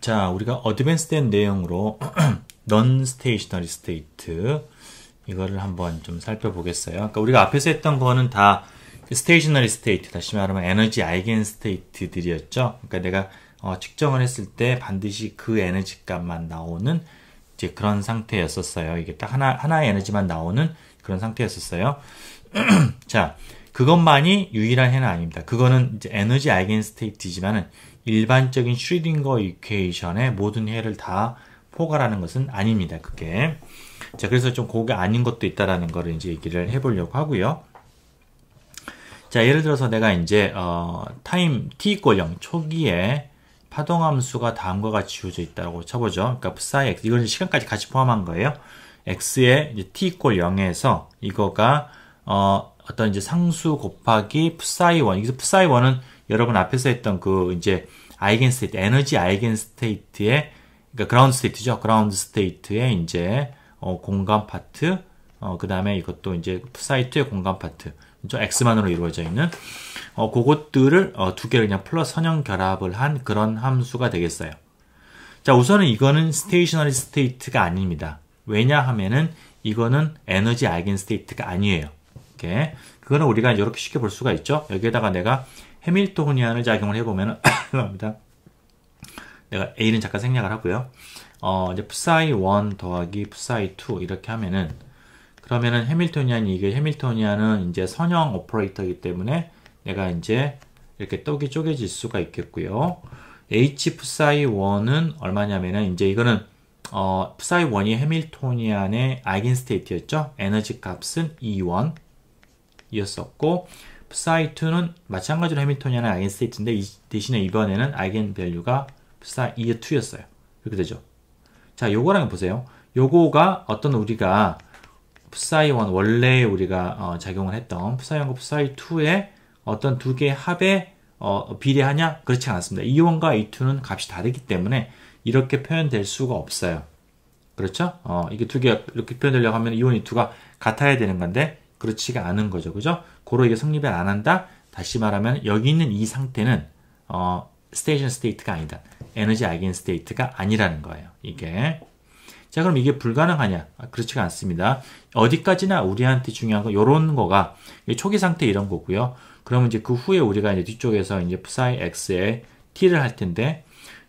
자, 우리가 어드밴스된 내용으로 non-stationary state 이거를 한번 좀 살펴보겠어요. 아까 그러니까 우리가 앞에서 했던 거는 다 그 stationary state, 다시 말하면 에너지 아이겐 스테이트들이었죠. 그러니까 내가 어, 측정을 했을 때 반드시 그 에너지 값만 나오는 이제 그런 상태였었어요. 이게 딱 하나, 하나의 에너지만 나오는 그런 상태였었어요. 자, 그것만이 유일한 해는 아닙니다. 그거는 이제 에너지 아이겐 스테이트지만은 일반적인 슈딩거이케이션의 모든 해를 다 포괄하는 것은 아닙니다. 그게. 자, 그래서 좀 그게 아닌 것도 있다라는 거를 이제 얘기를 해보려고 하고요. 자, 예를 들어서 내가 이제, 어, 타임 t=0 초기에 파동함수가 다음과 같이 이어져 있다고 쳐보죠. 그러니까 psi x, 이건 시간까지 같이 포함한 거예요. x의 t=0에서 이거가, 어, 어떤 이제 상수 곱하기 psi 1, 여기서 psi 1은 여러분 앞에서 했던 그 이제 아이겐 스테이트, 에너지 아이겐 스테이트의 그러니까 그라운드 스테이트죠. 그라운드 스테이트의 이제 어, 공간 파트, 어, 그 다음에 이것도 이제 사이트의 공간 파트, 좀 x만으로 이루어져 있는 어, 그것들을 어, 두 개를 그냥 플러스 선형 결합을 한 그런 함수가 되겠어요. 자, 우선은 이거는 스테이셔너리 스테이트가 아닙니다. 왜냐하면은 이거는 에너지 아이겐 스테이트가 아니에요. 이렇게 그거는 우리가 이렇게 쉽게 볼 수가 있죠. 여기에다가 내가 해밀토니안을 작용을 해보면 합니다 내가 A는 잠깐 생략을 하고요. 어, 이제 psi 1 더하기 psi 2 이렇게 하면은 그러면은 해밀토니안이 이게 해밀토니안은 이제 선형 오퍼레이터이기 때문에 내가 이제 이렇게 떡이 쪼개질 수가 있겠고요. h p 사이 1은 얼마냐면은 이제 이거는 어, psi 1이 해밀토니안의 아이겐 스테이트였죠. 에너지 값은 E1 이었었고 psi2는 마찬가지로 해밀토니아나 아이겐스테이트인데 대신에 이번에는 아이겐밸류가 psi2였어요. 이렇게 되죠. 자, 요거랑 보세요. 요거가 어떤 우리가 psi1 원래 우리가 어, 작용을 했던 psi1과 psi2의 어떤 두 개의 합에 어, 비례하냐? 그렇지 않았습니다. E1과 E2는 값이 다르기 때문에 이렇게 표현될 수가 없어요. 그렇죠? 어, 이게 두 개가 이렇게 표현되려고 하면 E1, E2가 같아야 되는 건데 그렇지가 않은 거죠. 그죠? 고로 에게 성립을 안 한다. 다시 말하면 여기 있는 이 상태는 어, 스테이션 스테이트가 아니다. 에너지 아겐 스테이트가 아니라는 거예요. 이게. 자, 그럼 이게 불가능하냐? 아, 그렇지가 않습니다. 어디까지나 우리한테 중요한 거, 요런 거가, 초기 상태 이런 거고요. 그러면 이제 그 후에 우리가 이제 뒤쪽에서 이제 psi x에 t를 할 텐데,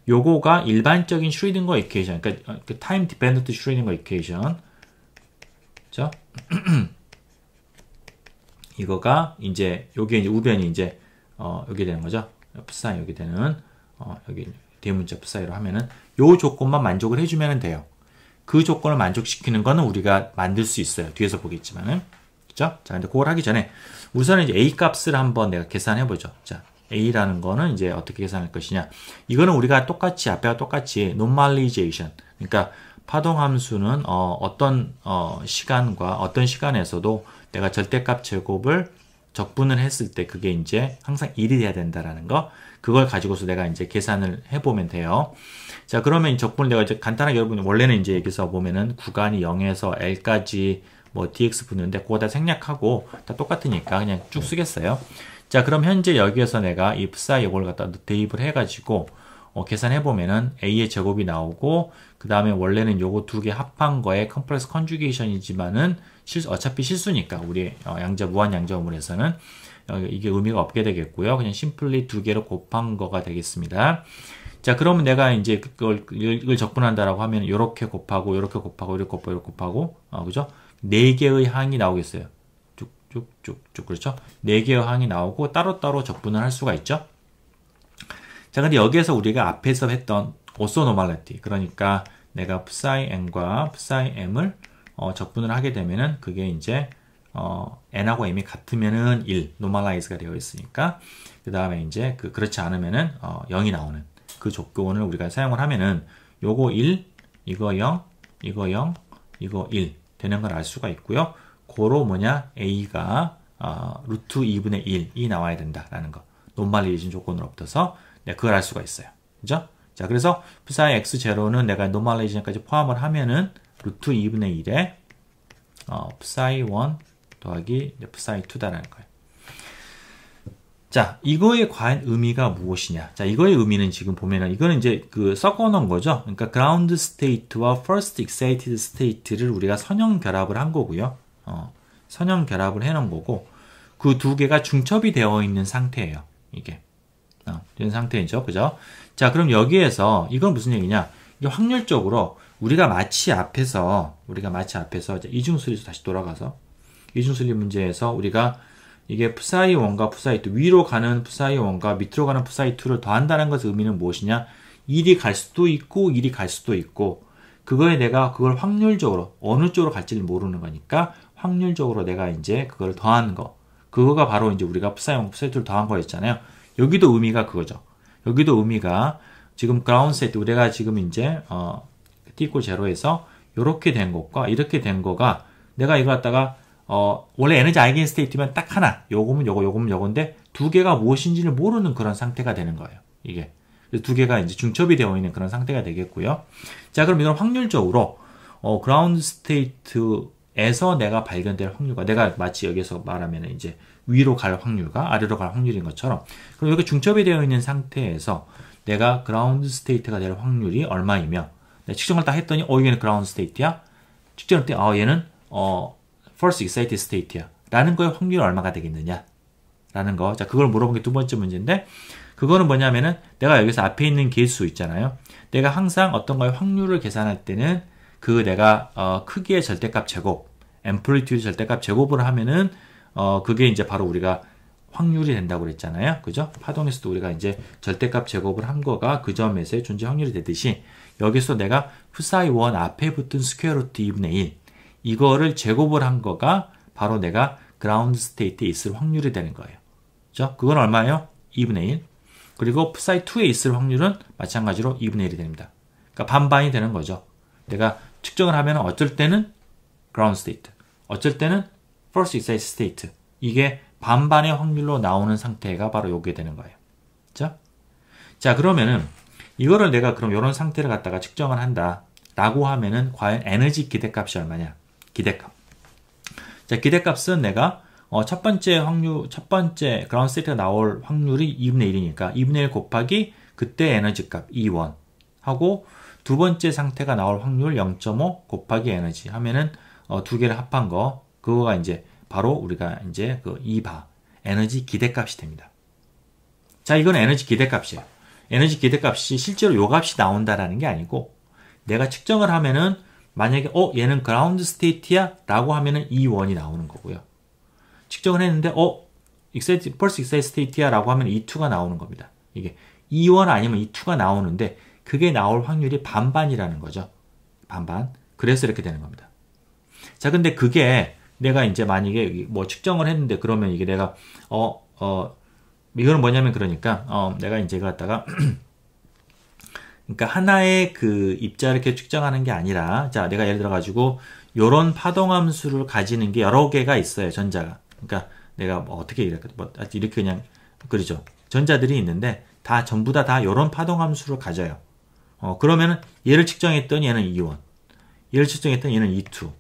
요거가 일반적인 슈리딩거 이케이션, 그러니까 어, 그 타임 디펜던트 슈리딩거 이케이션, 그죠? 이거가 이제 여기 이제 우변이 이제 어, 여기 되는 거죠. 푸사이 여기 되는 어, 여기 대문자 푸사이로 하면은 요 조건만 만족을 해주면 돼요. 그 조건을 만족시키는 거는 우리가 만들 수 있어요. 뒤에서 보겠지만은 그죠? 자, 근데 그걸 하기 전에 우선은 이제 a 값을 한번 내가 계산해 보죠. 자, a라는 거는 이제 어떻게 계산할 것이냐? 이거는 우리가 똑같이 앞에와 똑같이 normalization 그러니까 파동 함수는 어, 떤 어, 시간과 어떤 시간에서도 내가 절대값 제곱을 적분을 했을 때 그게 이제 항상 1이 돼야 된다라는 거 그걸 가지고서 내가 이제 계산을 해보면 돼요. 자 그러면 적분을 내가 이제 간단하게 여러분 원래는 이제 여기서 보면은 구간이 0에서 L까지 뭐 dx 붙는데 그거 다 생략하고 다 똑같으니까 그냥 쭉 쓰겠어요. 자 그럼 현재 여기에서 내가 이 psi 이걸 갖다 대입을 해가지고 어, 계산해 보면은 a의 제곱이 나오고 그 다음에 원래는 요거 두 개 합한 거에 컴플렉스 컨주게이션이지만은 실, 어차피 실수니까 우리 어, 양자 무한 양자음물에서는 어, 이게 의미가 없게 되겠고요. 그냥 심플리 두 개로 곱한 거가 되겠습니다. 자 그러면 내가 이제 그걸 이걸 접근한다라고 하면 요렇게 곱하고 요렇게 곱하고 이렇게 곱하고 이렇게 곱하고 어, 그죠? 네 개의 항이 나오겠어요. 쭉쭉쭉쭉 그렇죠? 네 개의 항이 나오고 따로따로 접근을 할 수가 있죠. 자, 근데 여기에서 우리가 앞에서 했던 오소노말레티 그러니까 내가 psi n과 psi m을 어, 적분을 하게 되면은 그게 이제 어, n하고 m이 같으면은 1, 노멀라이즈가 되어 있으니까 그 다음에 이제 그 그렇지 않으면은 어, 0이 나오는 그 조건을 우리가 사용을 하면은 요거 1, 이거 0, 이거 0, 이거 1 되는 걸 알 수가 있고요. 고로 뭐냐 a가 어, 루트 2분의 1이 나와야 된다라는 거. 논말리진 조건을 없어서 예, 그걸 알 수가 있어요. 그죠? 자, 그래서 psi x0는 내가 노멀레이션까지 포함을 하면은 루트 2분의 1에 어, psi 1 더하기 psi 2다라는 거예요. 자, 이거에 과연 의미가 무엇이냐? 자, 이거의 의미는 지금 보면은 이거는 이제 그 섞어 놓은 거죠. 그러니까 ground state와 first excited state를 우리가 선형 결합을 한 거고요. 어, 선형 결합을 해 놓은 거고 그 두 개가 중첩이 되어 있는 상태예요. 이게. 이런 상태이죠. 그죠? 자, 그럼 여기에서 이건 무슨 얘기냐? 이게 확률적으로 우리가 마치 앞에서 우리가 마치 앞에서 이중수리로 다시 돌아가서 이중수리 문제에서 우리가 이게 푸사이 1과 푸사이 2 위로 가는 푸사이 1과 밑으로 가는 푸사이 2를 더한다는 것의 의미는 무엇이냐? 1이 갈 수도 있고 1이 갈 수도 있고 그거에 내가 그걸 확률적으로 어느 쪽으로 갈지를 모르는 거니까 확률적으로 내가 이제 그걸 더한 거 그거가 바로 이제 우리가 푸사이 1과 푸사이 2를 더한 거였잖아요. 여기도 의미가 그거죠. 여기도 의미가 지금 그라운드 세트 우리가 지금 이제 어, t 이퀄 제로에서 이렇게 된 것과 이렇게 된 거가 내가 이걸 갖다가 어, 원래 에너지 아이겐 스테이트면 딱 하나 요거면 요거 요거면 요건데 두 개가 무엇인지를 모르는 그런 상태가 되는 거예요. 이게 두 개가 이제 중첩이 되어 있는 그런 상태가 되겠고요. 자 그럼 이건 확률적으로 어, 그라운드 스테이트에서 내가 발견될 확률과 내가 마치 여기서 말하면 이제 위로 갈 확률과 아래로 갈 확률인 것처럼 그럼 이렇게 중첩이 되어 있는 상태에서 내가 그라운드 스테이트가 될 확률이 얼마이며 측정을 딱 했더니 어 얘는 그라운드 스테이트야 측정을 때아 얘는 어 first excited state야 라는 거의 확률이 얼마가 되겠느냐 라는 거자 그걸 물어본 게 두 번째 문제인데 그거는 뭐냐면은 내가 여기서 앞에 있는 개수 있잖아요 내가 항상 어떤 거의 확률을 계산할 때는 그 내가 어, 크기의 절대값 제곱 앰플리튜드 절대값 제곱을 하면은 어, 그게 이제 바로 우리가 확률이 된다고 그랬잖아요. 그죠? 파동에서도 우리가 이제 절대값 제곱을 한 거가 그 점에서의 존재 확률이 되듯이 여기서 내가 푸사이 원 앞에 붙은 스퀘어 루트 2분의 1 이거를 제곱을 한 거가 바로 내가 그라운드 스테이트에 있을 확률이 되는 거예요. 그죠? 그건 얼마예요? 2분의 1. 그리고 푸사이 2에 있을 확률은 마찬가지로 2분의 1이 됩니다. 그러니까 반반이 되는 거죠. 내가 측정을 하면 어쩔 때는 그라운드 스테이트, 어쩔 때는 플러스 이사의 스테이트 이게 반반의 확률로 나오는 상태가 바로 요게 되는 거예요. 그죠? 자 그러면은 이거를 내가 그럼 이런 상태를 갖다가 측정을 한다 라고 하면은 과연 에너지 기대값이 얼마냐 기대값 자 기대값은 내가 어, 첫 번째 확률 첫 번째 그라운드 세트가 나올 확률이 2분의 1이니까 2분의 1 곱하기 그때 에너지 값 2원 하고 두 번째 상태가 나올 확률 0.5 곱하기 에너지 하면은 어, 두 개를 합한 거 그거가 이제 바로 우리가 이제 그이바 에너지 기대값이 됩니다. 자, 이건 에너지 기대값이에요. 에너지 기대값이 실제로 요 값이 나온다라는 게 아니고 내가 측정을 하면은 만약에 어 얘는 그라운드 스테이트야 라고 하면은 이 원이 나오는 거고요. 측정을 했는데 어 익사이트 펄스 익사이트 스테이트야 라고 하면 이2가 나오는 겁니다. 이게 2원 아니면 E2가 나오는데 그게 나올 확률이 반반이라는 거죠. 반반. 그래서 이렇게 되는 겁니다. 자, 근데 그게 내가 이제 만약에 뭐 측정을 했는데 그러면 이게 내가 어, 어, 이거는 뭐냐면 그러니까 어, 내가 이제 갖다가 그러니까 하나의 그 입자 이렇게 측정하는 게 아니라 자 내가 예를 들어 가지고 요런 파동함수를 가지는 게 여러 개가 있어요 전자가 그러니까 내가 뭐 어떻게 이렇게 뭐 이렇게 그냥 그러죠 전자들이 있는데 다 전부 다 다 요런 파동함수를 가져요 어 그러면은 얘를 측정했던 얘는 2원 얘를 측정했던 얘는 2투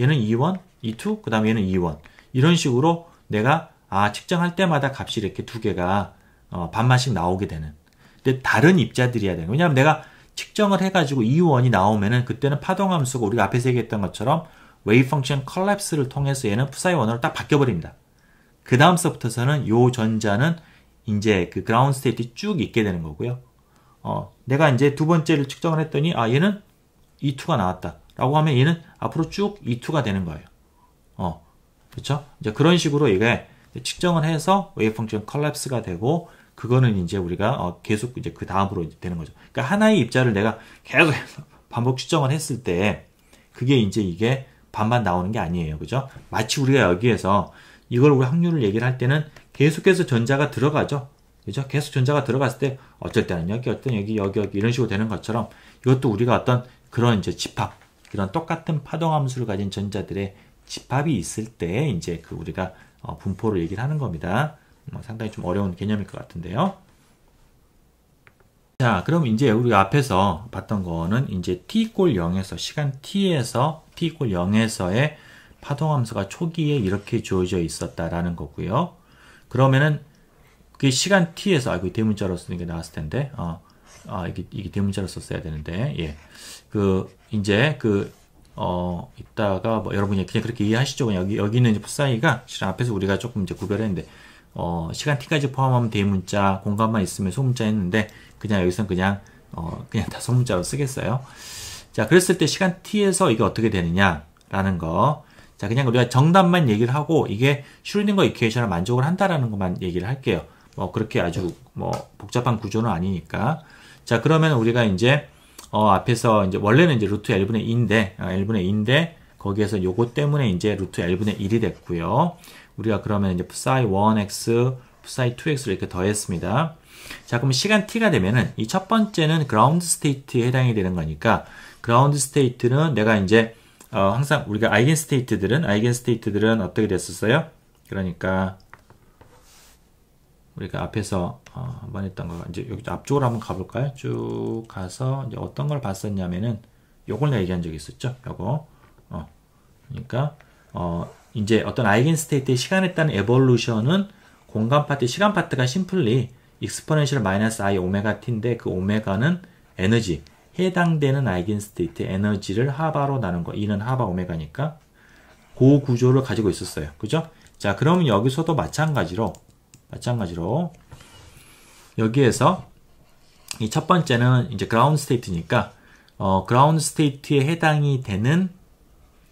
얘는 2원 E2, 그 다음에 얘는 E1. 이런 식으로 내가 아 측정할 때마다 값이 이렇게 두 개가 어, 반만씩 나오게 되는. 근데 다른 입자들이야 되는. 왜냐하면 내가 측정을 해가지고 E1이 나오면은 그때는 파동함수가 우리가 앞에서 얘기했던 것처럼 웨이브 펑션 컬랩스를 통해서 얘는 푸사이 원으로 딱 바뀌어버립니다. 그 다음 서부터서는 요 전자는 이제 그 그라운드 스테이트 쭉 있게 되는 거고요. 어, 내가 이제 두 번째를 측정을 했더니 아 얘는 E2가 나왔다. 라고 하면 얘는 앞으로 쭉 E2가 되는 거예요. 어, 그렇죠? 이제 그런 식으로 이게 측정을 해서 웨이브 펑션 컬랩스가 되고 그거는 이제 우리가 어, 계속 이제 그 다음으로 이제 되는 거죠. 그러니까 하나의 입자를 내가 계속 반복 측정을 했을 때 그게 이제 이게 반반 나오는 게 아니에요. 그죠? 마치 우리가 여기에서 이걸 우리 확률을 얘기를 할 때는 계속해서 전자가 들어가죠. 그죠? 계속 전자가 들어갔을 때 어쩔 때는 여기, 어떤 여기, 여기, 여기 이런 식으로 되는 것처럼 이것도 우리가 어떤 그런 이제 집합, 이런 똑같은 파동 함수를 가진 전자들의 집합이 있을 때 이제 그 우리가 어, 분포를 얘기를 하는 겁니다. 뭐 상당히 좀 어려운 개념일 것 같은데요. 자, 그럼 이제 우리가 앞에서 봤던 거는 이제 t 이꼴 0에서 시간 t에서 t 이꼴 0에서의 파동함수가 초기에 이렇게 주어져 있었다라는 거고요. 그러면은 그게 시간 t에서 아이고 대문자로 쓰는 게 나왔을 텐데 어, 아 이게 이게 대문자로 썼어야 되는데 예, 그 이제 그 어, 있다가 뭐 여러분이 그냥 그렇게 이해하시죠. 여기 여기는 이 그 풋사이가 실은 앞에서 우리가 조금 이제 구별했는데 어, 시간 t까지 포함하면 대문자, 공간만 있으면 소문자 했는데 그냥 여기서는 그냥 어, 그냥 다 소문자로 쓰겠어요. 자, 그랬을 때 시간 t에서 이게 어떻게 되느냐라는 거. 자, 그냥 우리가 정답만 얘기를 하고 이게 슈리딩거 이퀘이션을 만족을 한다라는 것만 얘기를 할게요. 뭐 그렇게 아주 뭐 복잡한 구조는 아니니까. 자, 그러면 우리가 이제 어, 앞에서 이제 원래는 이제 루트 L분의 2인데, 어, L분의 2인데, 거기에서 요거 때문에 이제 루트 L분의 1이 됐고요. 우리가 그러면 이제 psi 1x, psi 2x를 이렇게 더했습니다. 자, 그럼 시간 t가 되면은 이 첫 번째는 ground state에 해당이 되는 거니까 ground state는 내가 이제 어, 항상 우리가 eigen state들은 eigen state들은 어떻게 됐었어요? 그러니까 우리가 앞에서 어, 한번 했던 거 이제 여기 앞쪽으로 한번 가볼까요? 쭉 가서 이제 어떤 걸 봤었냐면은 요걸 내가 얘기한 적이 있었죠. 요거 어, 그러니까 어, 이제 어떤 아이겐 스테이트의 시간에 따른 에볼루션은 공간 파트, 시간 파트가 심플리 익스포넨셜 마이너스 i 오메가 t인데 그 오메가는 에너지 해당되는 아이겐 스테이트 에너지를 하바로 나눈 거. 이는 하바 오메가니까 그 구조를 가지고 있었어요. 그죠? 자, 그러면 여기서도 마찬가지로 마찬가지로 여기에서 이 첫 번째는 이제 그라운드 스테이트니까 어, 그라운드 스테이트에 해당이 되는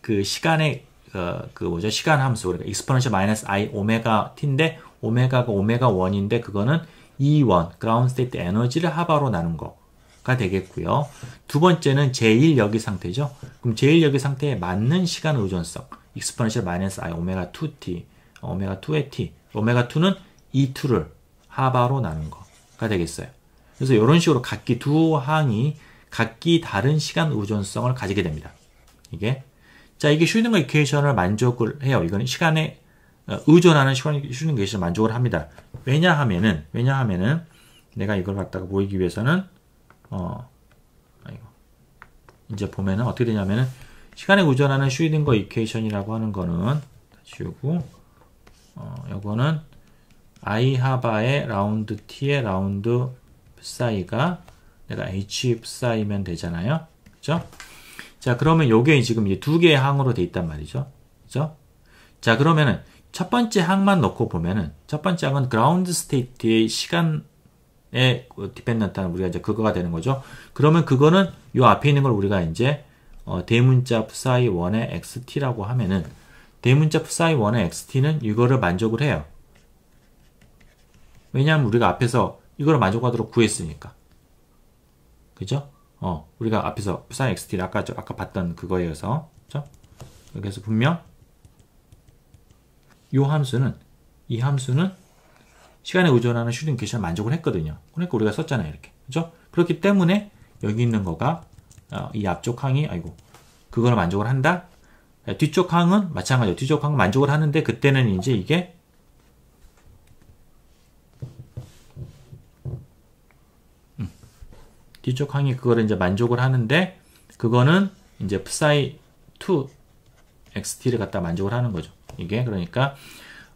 그 시간의 어, 그 뭐죠 시간 함수 그러니까 익스포넨셜 마이너스 i 오메가 t인데 오메가가 오메가 1인데 그거는 E1 그라운드 스테이트 에너지를 하바로 나눈 거가 되겠고요. 두 번째는 제일여기 상태죠. 그럼 제일여기 상태에 맞는 시간 의존성 익스포넨셜 마이너스 i 오메가 2t 오메가 2의 t 오메가 2는 이 툴을 하바로 나눈 거가 되겠어요. 그래서 이런 식으로 각기 두 항이 각기 다른 시간 의존성을 가지게 됩니다. 이게 자 이게 슈닝거 이케이션을 만족을 해요. 이거는 시간에 어, 의존하는 시간 슈닝거 이케이션 만족을 합니다. 왜냐하면은 왜냐하면은 내가 이걸 갖다가 보이기 위해서는 어 이제 보면은 어떻게 되냐면은 시간에 의존하는 슈이딩거 이케이션이라고 하는 거는 지우고 어 요거는 아이하바의 라운드 T의 라운드 psi가 내가 H psi면 되잖아요. 그죠? 자, 그러면 요게 지금 이제 두 개의 항으로 돼 있단 말이죠. 그죠? 자, 그러면은 첫 번째 항만 넣고 보면은 첫 번째 항은 ground state의 시간에 디펜던트는 우리가 이제 그거가 되는 거죠. 그러면 그거는 요 앞에 있는 걸 우리가 이제 어, 대문자 psi 1의 xt라고 하면은 대문자 psi 1의 xt는 이거를 만족을 해요. 왜냐하면 우리가 앞에서 이걸 만족하도록 구했으니까. 그죠? 어, 우리가 앞에서 부산 XT를 아까, 아까 봤던 그거에서, 그죠? 그래서 분명 이 함수는, 이 함수는 시간에 의존하는 슈링 캐시를 만족을 했거든요. 그러니까 우리가 썼잖아요, 이렇게. 그죠? 그렇기 때문에 여기 있는 거가, 어, 이 앞쪽 항이, 아이고, 그걸 만족을 한다? 네, 뒤쪽 항은 마찬가지로 뒤쪽 항은 만족을 하는데 그때는 이제 이게 뒤쪽 항이 그걸 이제 만족을 하는데 그거는 이제 psi 2 xt를 갖다 만족을 하는 거죠. 이게 그러니까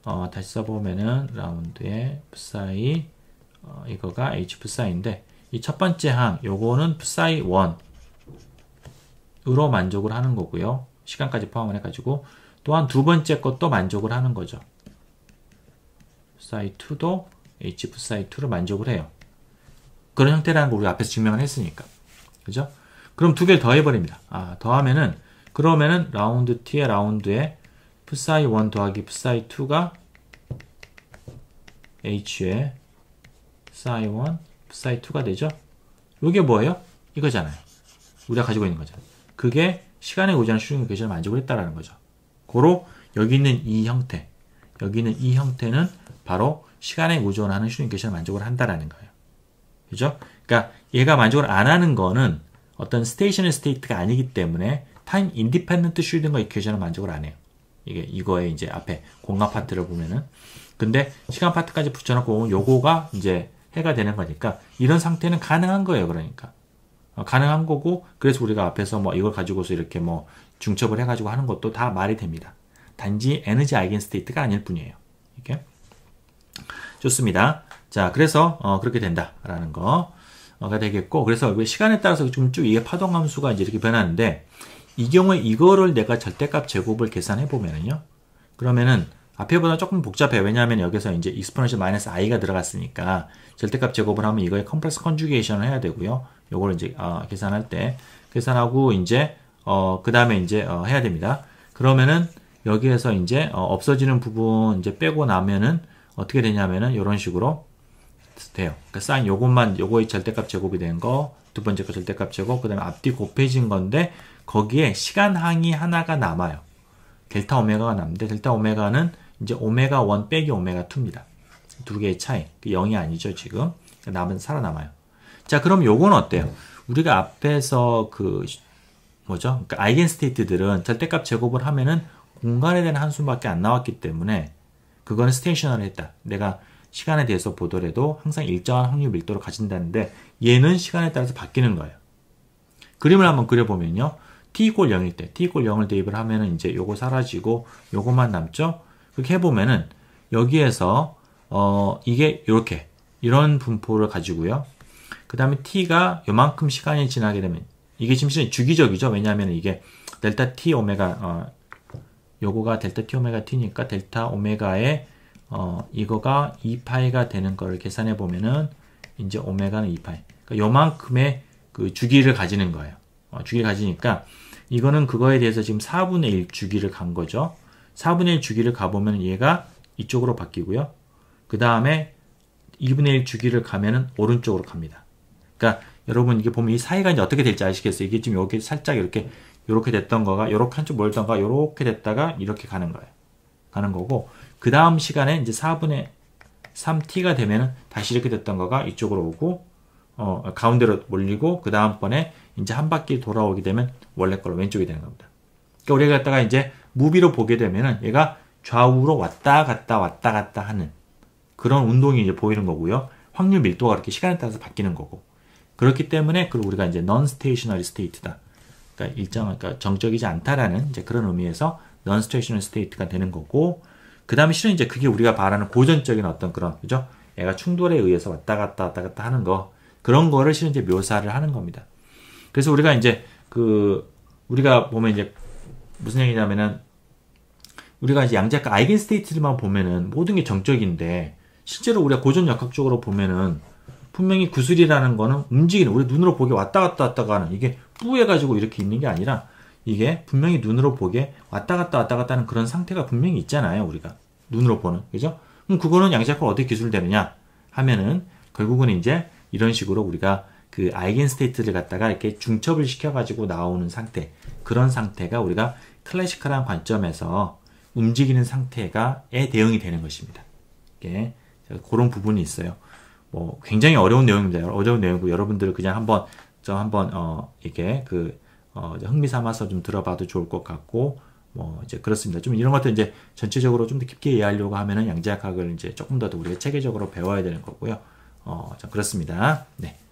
어, 다시 써보면은 라운드에 psi 어, 이거가 h psi인데 이 첫 번째 항 요거는 psi 1으로 만족을 하는 거고요. 시간까지 포함을 해가지고 또한 두 번째 것도 만족을 하는 거죠. psi 2도 h psi 2를 만족을 해요. 그런 형태라는 거 우리 앞에서 증명을 했으니까. 그죠? 그럼 두 개를 더해버립니다. 아, 더하면은, 그러면은 라운드 t 의 라운드에 p 사이1 더하기 p 사이 2가 h에 psi 1, p 사이 2가 되죠? 이게 뭐예요? 이거잖아요. 우리가 가지고 있는 거죠. 그게 시간에 의존한 슈링 계절을 만족을 했다라는 거죠. 고로 여기 있는 이 형태, 여기 있는 이 형태는 바로 시간에 의존하는 슈링 계절을 만족을 한다라는 거예요. 그죠? 그러니까 얘가 만족을 안 하는 거는 어떤 스테이션의 스테이트가 아니기 때문에 타임 인디펜던트 슈딩거 이퀘션은 만족을 안 해요. 이게 이거에 이제 앞에 공간 파트를 보면은 근데 시간 파트까지 붙여놓고 요거가 이제 해가 되는 거니까 이런 상태는 가능한 거예요. 그러니까 어, 가능한 거고 그래서 우리가 앞에서 뭐 이걸 가지고서 이렇게 뭐 중첩을 해가지고 하는 것도 다 말이 됩니다. 단지 에너지 아이겐 스테이트가 아닐 뿐이에요. 이렇게 좋습니다. 자, 그래서 어, 그렇게 된다라는 거가 어, 되겠고, 그래서 시간에 따라서 좀 쭉 이게 파동 함수가 이제 이렇게 변하는데 이 경우에 이거를 내가 절대값 제곱을 계산해 보면은요, 그러면은 앞에보다 조금 복잡해요. 왜냐하면 여기서 이제 익스포넨셜 마이너스 i가 들어갔으니까 절대값 제곱을 하면 이거에 컴플렉스 컨주게이션을 해야 되고요. 요걸 이제 어, 계산할 때 계산하고 이제 어, 그 다음에 이제 어, 해야 됩니다. 그러면은 여기에서 이제 어, 없어지는 부분 이제 빼고 나면은 어떻게 되냐면은 이런 식으로 돼요. 그러니까 사 요것만 요거의 절대값 제곱이 된 거, 두 번째 거 절대값 제곱, 그 다음에 앞뒤 곱해진 건데 거기에 시간 항이 하나가 남아요. 델타 오메가가 남는데 델타 오메가는 이제 오메가 1 빼기 오메가 2입니다. 두 개의 차이. 0이 아니죠, 지금. 그러니까 남은 살아남아요. 자, 그럼 요건 어때요? 우리가 앞에서 그 뭐죠? 그러니까 아이겐 스테이트들은 절대값 제곱을 하면은 공간에 대한 한숨밖에안 나왔기 때문에 그거는 스테이션을 했다. 내가 시간에 대해서 보더라도 항상 일정한 확률 밀도를 가진다는데 얘는 시간에 따라서 바뀌는 거예요. 그림을 한번 그려보면요. t 이꼴 0일 때, t 이꼴 0을 대입을 하면은 이제 요거 사라지고 요것만 남죠? 그렇게 해보면은 여기에서 어, 이게 이렇게 이런 분포를 가지고요. 그 다음에 t가 요만큼 시간이 지나게 되면 이게 지금 시 주기적이죠. 왜냐하면 이게 델타 t 오메가 어, 요거가 델타 t 오메가 t니까 델타 오메가의 어, 이거가 2파이가 되는 거를 계산해 보면은 이제 오메가는 2파이. 그러니까 요만큼의 그 주기를 가지는 거예요. 어, 주기를 가지니까 이거는 그거에 대해서 지금 4분의 1 주기를 간 거죠. 4분의 1 주기를 가보면 얘가 이쪽으로 바뀌고요. 그 다음에 2분의 1 주기를 가면은 오른쪽으로 갑니다. 그러니까 여러분 이게 보면 이 사이가 이제 어떻게 될지 아시겠어요? 이게 지금 여기 살짝 이렇게 이렇게 됐던 거가 이렇게 한쪽 멀던가 이렇게 됐다가 이렇게 가는 거예요. 가는 거고 그 다음 시간에 이제 4분의 3t가 되면 다시 이렇게 됐던 거가 이쪽으로 오고 어, 가운데로 몰리고 그 다음번에 이제 한 바퀴 돌아오게 되면 원래 걸로 왼쪽이 되는 겁니다. 그러니까 우리가 갖다가 이제 무비로 보게 되면은 얘가 좌우로 왔다 갔다 왔다 갔다 하는 그런 운동이 이제 보이는 거고요. 확률 밀도가 그렇게 시간에 따라서 바뀌는 거고. 그렇기 때문에 그 우리가 이제 non stationary state다. 그러니까 일정 그러니까 정적이지 않다라는 이제 그런 의미에서 non stationary state가 되는 거고 그 다음에 실은 이제 그게 우리가 바라는 고전적인 어떤 그런, 그죠? 애가 충돌에 의해서 왔다 갔다 왔다 갔다 하는 거. 그런 거를 실은 이제 묘사를 하는 겁니다. 그래서 우리가 이제 그, 우리가 보면 이제 무슨 얘기냐면은 우리가 이제 양자가 아이겐 스테이트만 보면은 모든 게 정적인데 실제로 우리가 고전 역학적으로 보면은 분명히 구슬이라는 거는 움직이는 우리 눈으로 보기 왔다 갔다 왔다 가는 이게 뿌해 가지고 이렇게 있는 게 아니라 이게 분명히 눈으로 보게 왔다 갔다 왔다 갔다 하는 그런 상태가 분명히 있잖아요. 우리가 눈으로 보는 그죠? 그럼 그거는 양자역학 어떻게 기술되느냐 하면은 결국은 이제 이런 식으로 우리가 그 아이겐 스테이트를 갖다가 이렇게 중첩을 시켜가지고 나오는 상태 그런 상태가 우리가 클래식한 관점에서 움직이는 상태가에 대응이 되는 것입니다. 예, 그런 부분이 있어요. 뭐 굉장히 어려운 내용입니다. 어려운 내용이고 여러분들 그냥 한번 저 한번 어 이게 그 어, 흥미 삼아서 좀 들어봐도 좋을 것 같고 뭐 이제 그렇습니다. 좀 이런 것들 이제 전체적으로 좀 더 깊게 이해하려고 하면은 양자역학을 이제 조금 더 우리가 체계적으로 배워야 되는 거고요. 어, 그렇습니다. 네.